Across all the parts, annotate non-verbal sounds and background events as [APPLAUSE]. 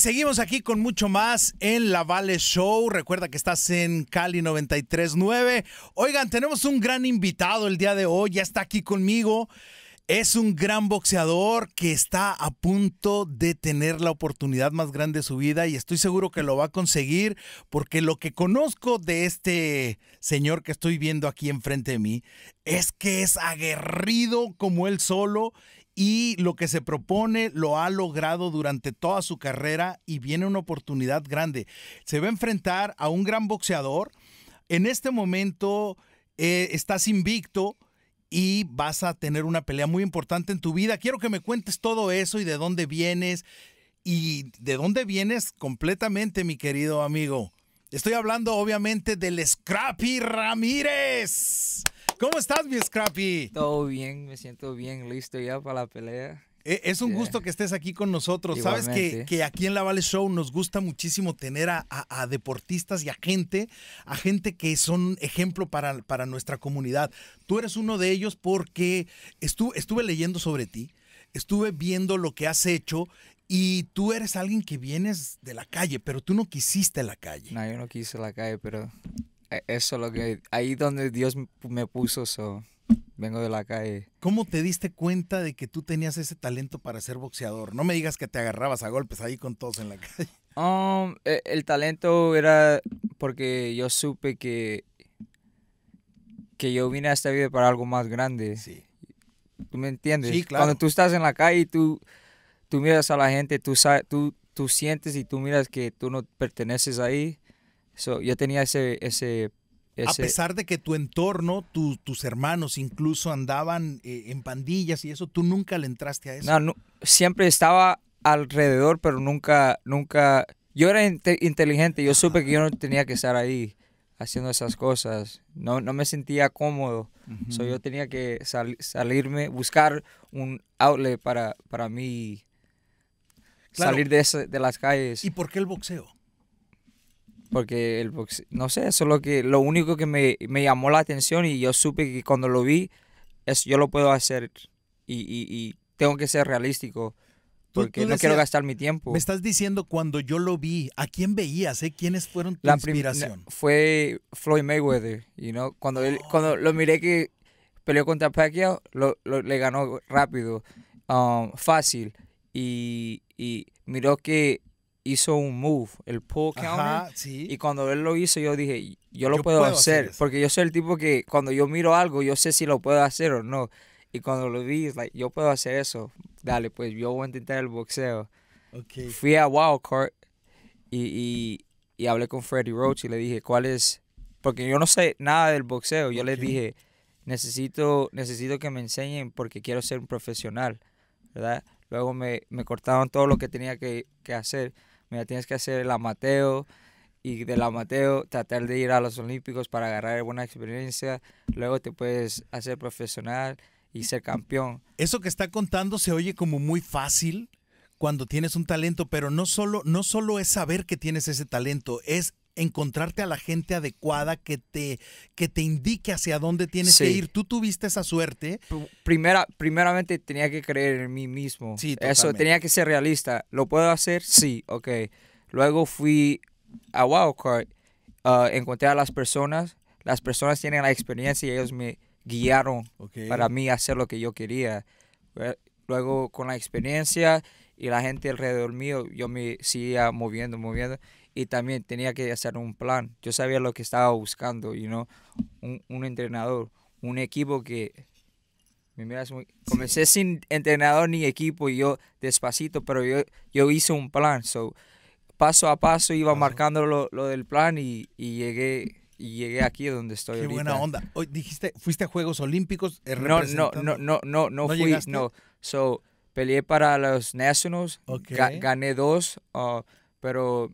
seguimos aquí con mucho más en La Vale Show. Recuerda que estás en Cali 939. Oigan, tenemos un gran invitado el día de hoy, ya está aquí conmigo. Es un gran boxeador que está a punto de tener la oportunidad más grande de su vida y estoy seguro que lo va a conseguir porque lo que conozco de este señor que estoy viendo aquí enfrente de mí es que es aguerrido como él solo y lo que se propone lo ha logrado durante toda su carrera y viene una oportunidad grande. Se va a enfrentar a un gran boxeador. En este momento eh, estás invicto y vas a tener una pelea muy importante en tu vida. Quiero que me cuentes todo eso y de dónde vienes y de dónde vienes completamente, mi querido amigo. Estoy hablando obviamente del Scrappy Ramírez. ¿Cómo estás, mi Scrappy? Todo bien, me siento bien, listo ya para la pelea. E, es un gusto que estés aquí con nosotros. Sabes que, aquí en La Vale Show nos gusta muchísimo tener a, deportistas y a gente, a gente que son ejemplo para, para nuestra comunidad. Tú eres uno de ellos porque estuve estuve leyendo sobre ti, estuve viendo lo que has hecho y tú eres alguien que vienes de la calle, pero tú no quisiste la calle. No, yo no quise la calle, pero e, eso es lo que. Ahí donde Dios me puso, so, vengo de la calle. ¿Cómo te diste cuenta de que tú tenías ese talento para ser boxeador? No me digas que te agarrabas a golpes ahí con todos en la [LAUGHS] calle. Um, e, el, talento era porque yo supe que, que yo vine a esta vida para algo más grande. Sí. ¿Tú me entiendes? Sí, claro. Cuando tú estás en la calle, tú, tú miras a la gente, tú, tú, tú sientes y tú miras que tú no perteneces ahí So, yo tenía ese, ese, A pesar de que tu entorno, tus hermanos incluso andaban eh, en pandillas y eso, tú nunca le entraste a eso. No, siempre estaba alrededor, pero nunca, nunca... Yo era inteligente, yo supe que yo no tenía que estar ahí haciendo esas cosas. No, no me sentía cómodo. yo tenía que salirme, buscar un outlet para, para mí salir de, de las calles. ¿Y por qué el boxeo? Porque el boxeo, no sé, eso es lo, que, lo único que me, llamó la atención y yo supe que cuando lo vi, es, yo lo puedo hacer y, tengo que ser realístico. Porque no quiero gastar mi tiempo. Me estás diciendo cuando yo lo vi, ¿a quién veías? Eh? ¿Quiénes fueron tu la inspiración? Fue Floyd Mayweather, you know? cuando, él, cuando lo miré que peleó contra Pacquiao, lo, le ganó rápido, um, fácil. Y, y miró que hizo un move, el pull counter. Y cuando él lo hizo, yo dije, yo lo puedo, hacer. porque yo soy el tipo que cuando yo miro algo, yo sé si lo puedo hacer o no. Y cuando lo vi, like, yo puedo hacer eso. Dale, pues yo voy a intentar el boxeo. Fui a Wildcard y, y, hablé con Freddy Roach y le dije, ¿cuál es? Porque yo no sé nada del boxeo. Yo les dije, necesito, necesito que me enseñen porque quiero ser un profesional, ¿verdad? Luego me, me cortaron todo lo que tenía que, que hacer mira, tienes que hacer el amateo y del amateo tratar de ir a los Olímpicos para agarrar buena experiencia, luego te puedes hacer profesional y ser campeón. Eso que está contando se oye como muy fácil cuando tienes un talento, pero no solo, no solo es saber que tienes ese talento, es encontrarte a la gente adecuada que te, que te indique hacia dónde tienes que ir. Tú tuviste esa suerte. Primera, primeramente tenía que creer en mí mismo. Sí, Eso tenía que ser realista. ¿Lo puedo hacer? Sí, ok. Luego fui a Wildcard, uh, encontré a las personas. Las personas tienen la experiencia y ellos me guiaron para mí hacer lo que yo quería. Luego con la experiencia y la gente alrededor mío, yo me seguía moviendo, moviendo y también tenía que hacer un plan. Yo sabía lo que estaba buscando, you know? un, un entrenador, un equipo que... Me miras comencé sin entrenador ni equipo, y yo despacito, pero yo, yo hice un plan. So, paso a paso iba marcando lo, lo, del plan y, y llegué y llegué aquí donde estoy Qué buena onda. Hoy dijiste, fuiste a Juegos Olímpicos eh, no no, no, no, no, no, no, fui, no. So, peleé para los Nationals, gané dos, uh, pero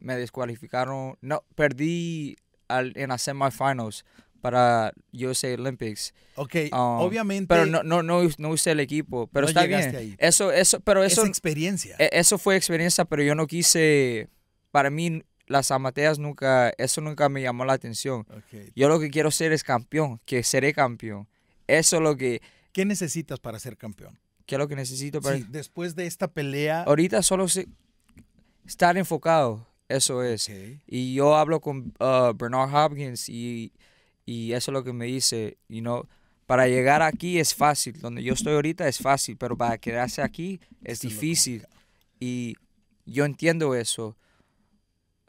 me descualificaron, no, perdí en las semifinals para USA Olympics. Ok, um, obviamente. Pero no, no, no, no usé el equipo, pero está bien. Eso, eso, pero eso. Es experiencia. E, eso fue experiencia, pero yo no quise, para mí, las amateas nunca, eso nunca me llamó la atención. Yo lo que quiero ser es campeón, que seré campeón. Eso es lo que... ¿Qué necesitas para ser campeón? ¿Qué es lo que necesito para...? Sí, después de esta pelea... Ahorita solo Estar enfocado, eso es. Y yo hablo con uh, Bernard Hopkins y, eso es lo que me dice, you know, para llegar aquí es fácil, donde yo estoy ahorita es fácil, pero para quedarse aquí es difícil. Y yo entiendo eso.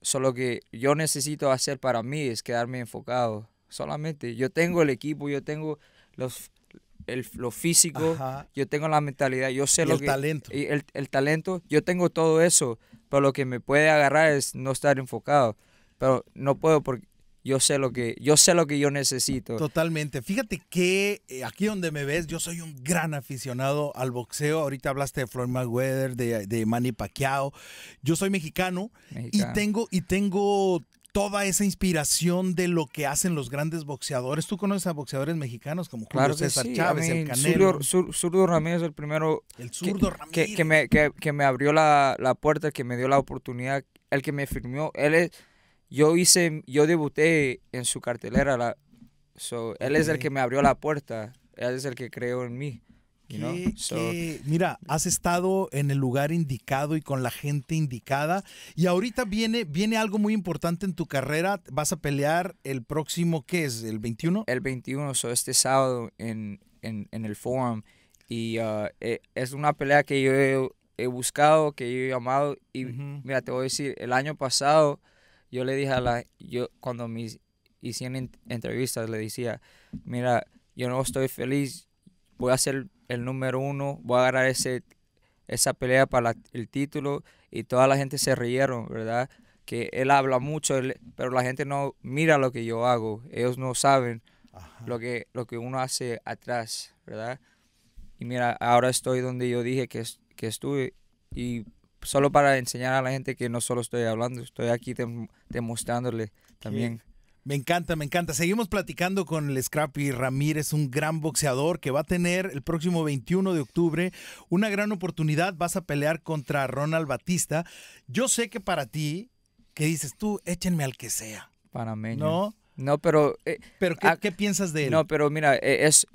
Solo que yo necesito hacer para mí es quedarme enfocado. Solamente yo tengo el equipo, yo tengo los el, lo físico, yo tengo la mentalidad, yo sé lo el Talento. Y el, talento. Yo tengo todo eso, pero lo que me puede agarrar es no estar enfocado. Pero no puedo porque yo sé lo que yo sé lo que yo necesito. Totalmente. Fíjate que eh, aquí donde me ves, yo soy un gran aficionado al boxeo. Ahorita hablaste de Floyd Mayweather, de, de Manny Pacquiao. Yo soy mexicano, mexicano, y tengo y tengo toda esa inspiración de lo que hacen los grandes boxeadores. Tú conoces a boxeadores mexicanos como Julio claro César Chávez, el Canelo. Zurdo, Ramírez es Ramírez, el primero. El que, Que, me, que, me, abrió la, la puerta, que me dio la oportunidad, el que me firmó. Él es, yo hice, yo debuté en su cartelera. La, él es el que me abrió la puerta. Él es el que creó en mí mira, has estado en el lugar indicado y con la gente indicada. Y ahorita viene, viene algo muy importante en tu carrera. Vas a pelear el próximo, ¿qué es? ¿El 21? El 21, so este sábado en, el Forum. Y uh, eh, es una pelea que yo he, buscado, que yo he llamado. Y mira, te voy a decir, el año pasado yo le dije a la, yo cuando me hicieron entrevistas, le decía, mira, yo no estoy feliz voy a ser el número uno, voy a ganar esa pelea para el título y toda la gente se rieron, ¿verdad? Que él habla mucho, pero la gente no mira lo que yo hago, ellos no saben lo que, lo que uno hace atrás, ¿verdad? Y mira, ahora estoy donde yo dije que, que estuve y solo para enseñar a la gente que no solo estoy hablando, estoy aquí demostrándole también. Me encanta, me encanta. Seguimos platicando con el Scrappy Ramírez, un gran boxeador que va a tener el próximo 21 de octubre una gran oportunidad. Vas a pelear contra Ronald Batista. Yo sé que para ti, que dices tú, échenme al que sea. Para mí, No. No, pero. Eh, ¿Pero ah, qué, piensas de él? No, pero mira, eh, es,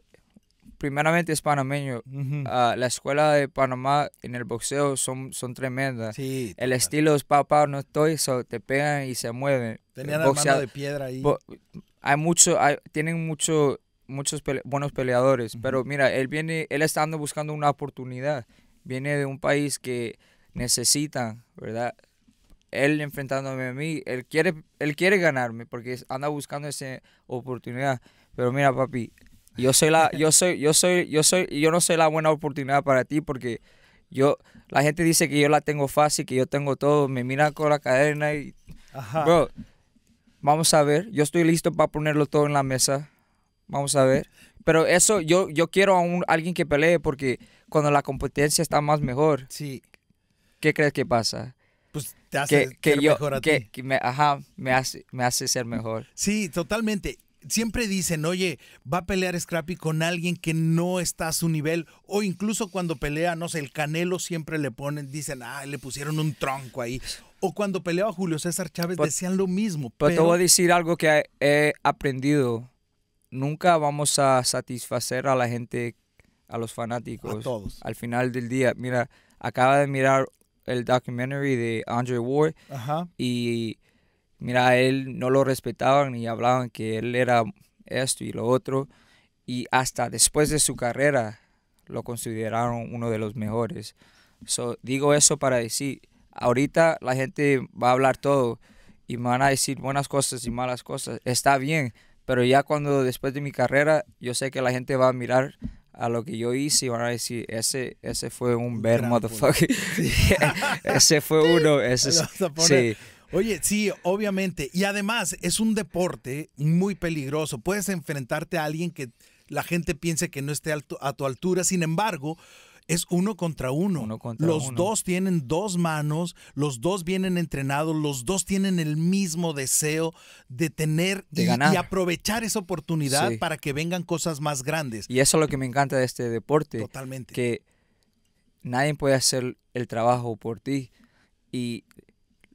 primeramente es panameño. Ah, la escuela de Panamá en el boxeo son, son tremendas. el estilo es papá, no estoy, te pegan y se mueven. Tenían el de piedra ahí. hay mucho, tienen muchos buenos peleadores, pero mira, él viene, él está andando buscando una oportunidad. Viene de un país que necesita, ¿verdad? Él enfrentándome a mí, él quiere, él quiere ganarme porque anda buscando esa oportunidad. Pero mira, papi, yo soy la, [LAUGHS] yo soy, yo soy, yo soy, yo no soy la buena oportunidad para ti porque yo, la gente dice que yo la tengo fácil, que yo tengo todo, me mira con la cadena y, vamos a ver, yo estoy listo para ponerlo todo en la mesa, vamos a ver. Pero eso, yo, yo quiero a un, alguien que pelee porque cuando la competencia está más mejor, sí. ¿qué crees que pasa? Pues te hace que, ser mejor me, ajá, me hace, me hace ser mejor. Sí, totalmente siempre dicen, oye, va a pelear Scrappy con alguien que no está a su nivel, o incluso cuando pelea, no sé, el Canelo siempre le ponen, dicen, ah, le pusieron un tronco ahí. O cuando peleaba Julio César Chávez decían lo mismo. Pero, te voy a decir algo que he aprendido. Nunca vamos a satisfacer a la gente, a los fanáticos. todos. Al final del día, mira, acaba de mirar el documentary de Andre Ward Ajá. y mira, él no lo respetaban ni hablaban que él era esto y lo otro. Y hasta después de su carrera lo consideraron uno de los mejores. digo eso para decir, ahorita la gente va a hablar todo y me van a decir buenas cosas y malas cosas. Está bien, pero ya cuando después de mi carrera, yo sé que la gente va a mirar a lo que yo hice y van a decir, ese, ese fue un ver motherfucker. [LAUGHS] [LAUGHS] ese fue uno, ese Oye, sí, obviamente. Y además es un deporte muy peligroso. Puedes enfrentarte a alguien que la gente piense que no esté a tu altura. Sin embargo, es uno contra uno. los dos tienen dos manos, los dos vienen entrenados, los dos tienen el mismo deseo de tener de y, ganar. y, aprovechar esa oportunidad para que vengan cosas más grandes. Y eso es lo que me encanta de este deporte. Totalmente. Que nadie puede hacer el trabajo por ti. Y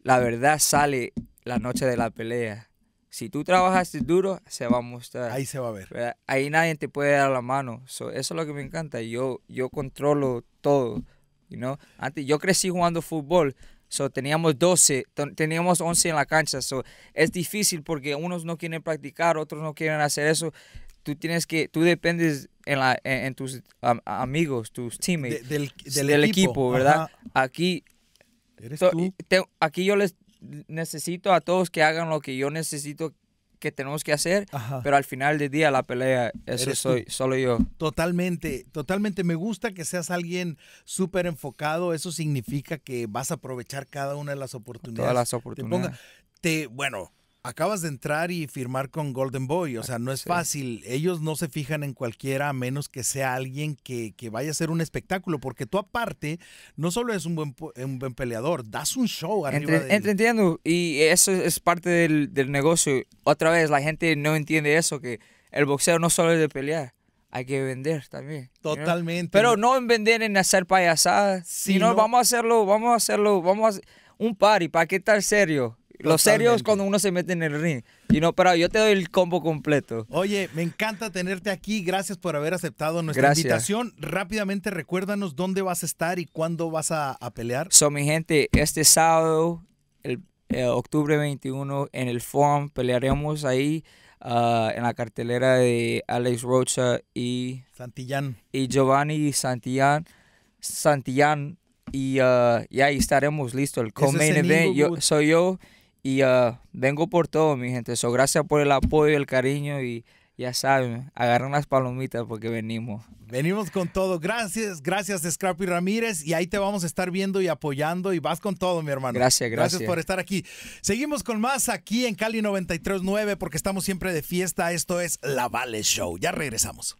la verdad sale la noche de la pelea. Si tú trabajas duro, se va a mostrar. Ahí se va a ver. Ahí nadie te puede dar la mano. eso es lo que me encanta. Yo, yo controlo todo. Antes, yo crecí jugando fútbol. So, teníamos 12, teníamos 11 en la cancha. So, es difícil porque unos no quieren practicar, otros no quieren hacer eso. Tú tienes que, tú dependes en, la, en, tus amigos, tus teammates, del, equipo, ¿verdad? Aquí Eres aquí yo les necesito a todos que hagan lo que yo necesito que tenemos que hacer, pero al final del día la pelea, eso soy, solo yo. Totalmente, totalmente. Me gusta que seas alguien súper enfocado. Eso significa que vas a aprovechar cada una de las oportunidades. Todas las oportunidades. te, bueno, acabas de entrar y firmar con Golden Boy, o sea, no es fácil. Ellos no se fijan en cualquiera a menos que sea alguien que, vaya a ser un espectáculo, porque tú aparte no solo eres un buen, un buen peleador, das un show arriba Entiendo, y eso es parte del, negocio. Otra vez, la gente no entiende eso, que el boxeo no solo es de pelear. Hay que vender también. Totalmente. Pero no en vender, en hacer payasadas. sino vamos a hacerlo, vamos a hacerlo, vamos a un party, ¿para qué tal serio? Los serios cuando uno se mete en el ring. Y no, pero yo te doy el combo completo. Oye, me encanta tenerte aquí. Gracias por haber aceptado nuestra invitación. Rápidamente recuérdanos dónde vas a estar y cuándo vas a, pelear. So, mi gente, este sábado, el, eh, octubre 21, en el Forum, pelearemos ahí. Ah, en la cartelera de Alex Rocha y Santillán y Giovanni Santillán Santillán y, uh, ahí estaremos listos el co-main event yo, soy yo y ah, vengo por todo, mi gente. So, gracias por el apoyo, el cariño y ya saben, agarran las palomitas porque venimos. Venimos con todo. Gracias, gracias Scrappy Ramírez y ahí te vamos a estar viendo y apoyando y vas con todo, mi hermano. Gracias, gracias. Gracias por estar aquí. Seguimos con más aquí en Cali 939 porque estamos siempre de fiesta. Esto es La Vale Show. Ya regresamos.